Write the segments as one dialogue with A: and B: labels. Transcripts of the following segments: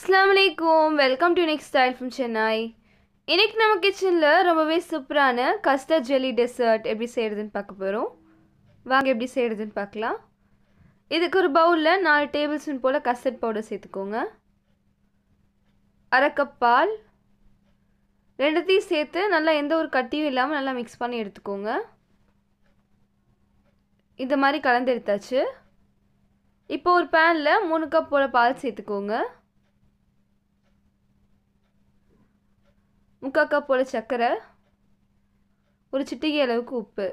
A: அஸ்லாம் வலைக்கும் welcome to next style from Chennai இன்றைக்கி நம்ம கிச்சனில் ரொம்பவே சூப்பரான கஸ்டர்ட் ஜெல்லி டெசர்ட் எப்படி செய்கிறதுன்னு பார்க்க போகிறோம் வாங்க எப்படி செய்கிறதுன்னு பார்க்கலாம் இதுக்கு ஒரு பவுலில் நாலு டேபிள் ஸ்பூன் போல் கஸ்டர்ட் பவுடர் சேர்த்துக்கோங்க அரை கப் பால் ரெண்டுத்தையும் சேர்த்து நல்லா எந்த ஒரு கட்டியும் இல்லாமல் நல்லா மிக்ஸ் பண்ணி எடுத்துக்கோங்க இந்த மாதிரி கலந்து எடுத்தாச்சு இப்போ ஒரு பேனில் மூணு கப் போல் பால் சேர்த்துக்கோங்க முக்காக்கா கப் போல் சர்க்கரை ஒரு சிட்டிகை அளவுக்கு உப்பு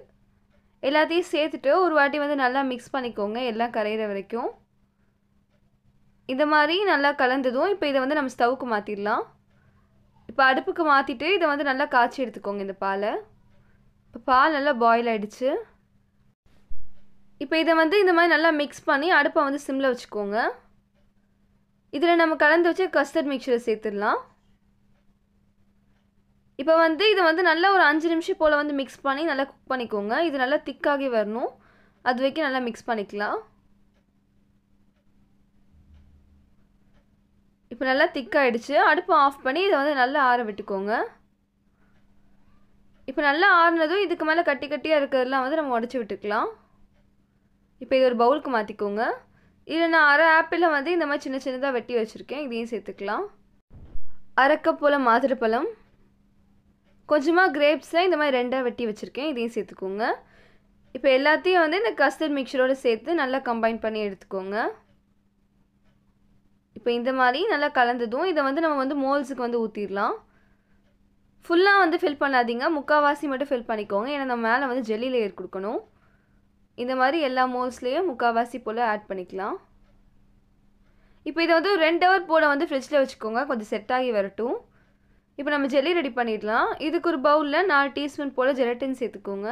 A: எல்லாத்தையும் சேர்த்துட்டு ஒரு வாட்டி வந்து நல்லா மிக்ஸ் பண்ணிக்கோங்க எல்லாம் கரையிற வரைக்கும் இந்த மாதிரி நல்லா கலந்ததும் இப்போ இதை வந்து நம்ம ஸ்டவுக்கு மாற்றிடலாம் இப்போ அடுப்புக்கு மாற்றிட்டு இதை வந்து நல்லா காய்ச்சி எடுத்துக்கோங்க இந்த பாலை இப்போ பால் நல்லா பாயில் ஆகிடுச்சு இப்போ இதை வந்து இந்த மாதிரி நல்லா மிக்ஸ் பண்ணி அடுப்பை வந்து சிம்மில் வச்சுக்கோங்க இதில் நம்ம கலந்து வச்சு கஸ்டர்ட் மிக்சரை சேர்த்துடலாம் இப்போ வந்து இது வந்து நல்லா ஒரு அஞ்சு நிமிஷம் போல் வந்து மிக்ஸ் பண்ணி நல்லா குக் பண்ணிக்கோங்க இது நல்லா திக்காகி வரணும் அது வரைக்கும் நல்லா மிக்ஸ் பண்ணிக்கலாம் இப்போ நல்லா திக்காகிடுச்சு அடுப்பு ஆஃப் பண்ணி இதை வந்து நல்லா ஆற விட்டுக்கோங்க இப்போ நல்லா ஆறுனதும் இதுக்கு மேலே கட்டி கட்டியாக இருக்கிறதுலாம் வந்து நம்ம உடச்சி விட்டுக்கலாம் இப்போ இது ஒரு பவுலுக்கு மாற்றிக்கோங்க இதில் நான் அரை ஆப்பிளில் வந்து இந்த மாதிரி சின்ன சின்னதாக வெட்டி வச்சுருக்கேன் இதையும் சேர்த்துக்கலாம் அரை மாதிரி பழம் கொஞ்சமாக கிரேப்ஸில் இந்த மாதிரி ரெண்டாக வெட்டி வச்சுருக்கேன் இதையும் சேர்த்துக்கோங்க இப்போ எல்லாத்தையும் வந்து இந்த கஸ்டர்ட் மிக்சரோடு சேர்த்து நல்லா கம்பைன் பண்ணி எடுத்துக்கோங்க இப்போ இந்த மாதிரி நல்லா கலந்ததும் இதை வந்து நம்ம வந்து மோல்ஸுக்கு வந்து ஊற்றிடலாம் ஃபுல்லாக வந்து ஃபில் பண்ணாதீங்க முக்கால்வாசி மட்டும் ஃபில் பண்ணிக்கோங்க ஏன்னா நம்ம மேலே வந்து ஜெல்லி லேயர் கொடுக்கணும் இந்த மாதிரி எல்லா மோல்ஸ்லேயும் முக்கால்வாசி போல் ஆட் பண்ணிக்கலாம் இப்போ இதை வந்து ரெண்டு ஹவர் போல் வந்து ஃப்ரிட்ஜில் வச்சுக்கோங்க கொஞ்சம் செட் ஆகி வரட்டும் இப்போ நம்ம ஜெல்லி ரெடி பண்ணிடலாம் இதுக்கு ஒரு பவுலில் நாலு டீஸ்பூன் போல் ஜெலட்டின் சேர்த்துக்கோங்க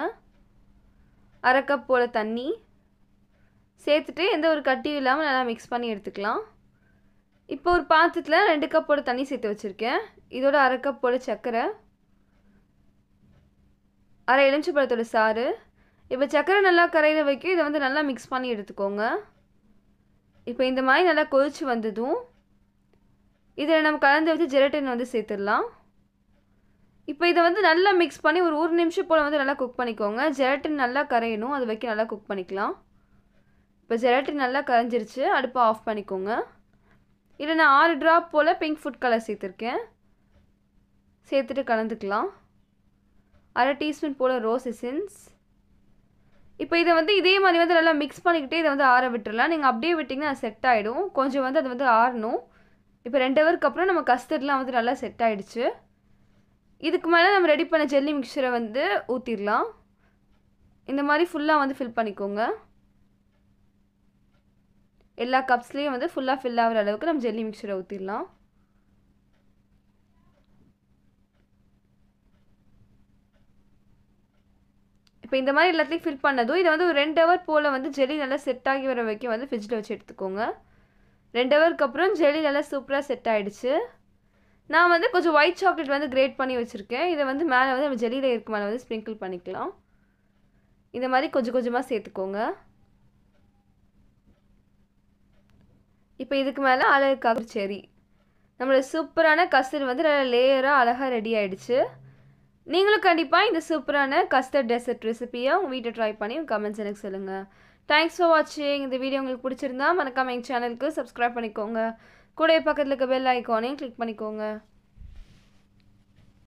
A: அரை கப் போல் தண்ணி சேர்த்துட்டு எந்த ஒரு கட்டியும் இல்லாமல் நல்லா மிக்ஸ் பண்ணி எடுத்துக்கலாம் இப்போ ஒரு பாத்திரத்தில் ரெண்டு கப்போட தண்ணி சேர்த்து வச்சுருக்கேன் இதோட அரை கப் போல் சர்க்கரை அரை பழத்தோட சாறு இப்போ சர்க்கரை நல்லா கரையில் வைக்க இதை வந்து நல்லா மிக்ஸ் பண்ணி எடுத்துக்கோங்க இப்போ இந்த மாதிரி நல்லா கொதிச்சு வந்ததும் இதில் நம்ம கலந்து வச்சு ஜெலட்டின் வந்து சேர்த்துடலாம் இப்போ இதை வந்து நல்லா மிக்ஸ் பண்ணி ஒரு ஒரு நிமிஷம் போல் வந்து நல்லா குக் பண்ணிக்கோங்க ஜெலட்டின் நல்லா கரையணும் அது வைக்க நல்லா குக் பண்ணிக்கலாம் இப்போ ஜெலட்டின் நல்லா கரைஞ்சிருச்சு அடுப்பை ஆஃப் பண்ணிக்கோங்க இதில் நான் ஆறு ட்ராப் போல் பிங்க் ஃபுட் கலர் சேர்த்துருக்கேன் சேர்த்துட்டு கலந்துக்கலாம் அரை டீஸ்பூன் போல் ரோஸ் எசின்ஸ் இப்போ இதை வந்து இதே மாதிரி வந்து நல்லா மிக்ஸ் பண்ணிக்கிட்டே இதை வந்து ஆற விட்டுடலாம் நீங்கள் அப்படியே விட்டிங்கன்னா செட் ஆகிடும் கொஞ்சம் வந்து அது வந்து ஆறணும் இப்போ ரெண்டு ஹவருக்கு அப்புறம் நம்ம கஸ்தர்லாம் வந்து நல்லா செட் ஆகிடுச்சு இதுக்கு மேலே நம்ம ரெடி பண்ண ஜெல்லி மிக்சரை வந்து ஊற்றிடலாம் இந்த மாதிரி ஃபுல்லாக வந்து ஃபில் பண்ணிக்கோங்க எல்லா கப்ஸ்லேயும் வந்து ஃபுல்லாக ஃபில் ஆகிற அளவுக்கு நம்ம ஜெல்லி மிக்சரை ஊற்றிடலாம் இப்போ இந்த மாதிரி எல்லாத்தையும் ஃபில் பண்ணதும் இதை வந்து ஒரு ரெண்டு ஹவர் போல் வந்து ஜெல்லி நல்லா செட் ஆகி வர வைக்க வந்து ஃப்ரிட்ஜில் வச்சு எடுத்துக்கோங்க ரெண்டு ஹவருக்கு அப்புறம் ஜெல்லி நல்லா சூப்பராக செட் ஆகிடுச்சு நான் வந்து கொஞ்சம் ஒயிட் சாக்லேட் வந்து கிரேட் பண்ணி வச்சுருக்கேன் இதை வந்து மேலே வந்து நம்ம ஜெல்லியில் இருக்க மேலே வந்து ஸ்ப்ரிங்கிள் பண்ணிக்கலாம் இந்த மாதிரி கொஞ்சம் கொஞ்சமாக சேர்த்துக்கோங்க இப்போ இதுக்கு மேலே அழகுக்காக சரி நம்மளோட சூப்பரான கஸ்டர்ட் வந்து நல்லா லேயராக அழகாக ரெடி ஆகிடுச்சு நீங்களும் கண்டிப்பாக இந்த சூப்பரான கஸ்டர்ட் டெசர்ட் ரெசிப்பியை உங்கள் வீட்டை ட்ரை பண்ணி கமெண்ட்ஸ் எனக்கு சொல்லுங்கள் தேங்க்ஸ் ஃபார் வாட்சிங் இந்த வீடியோ உங்களுக்கு பிடிச்சிருந்தா மறக்காம எங்கள் சேனலுக்கு சப்ஸ்கிரைப் பண்ணிக்கோங்க கூட பக்கத்தில் இருக்க பெல் ஐக்கானையும் கிளிக் பண்ணிக்கோங்க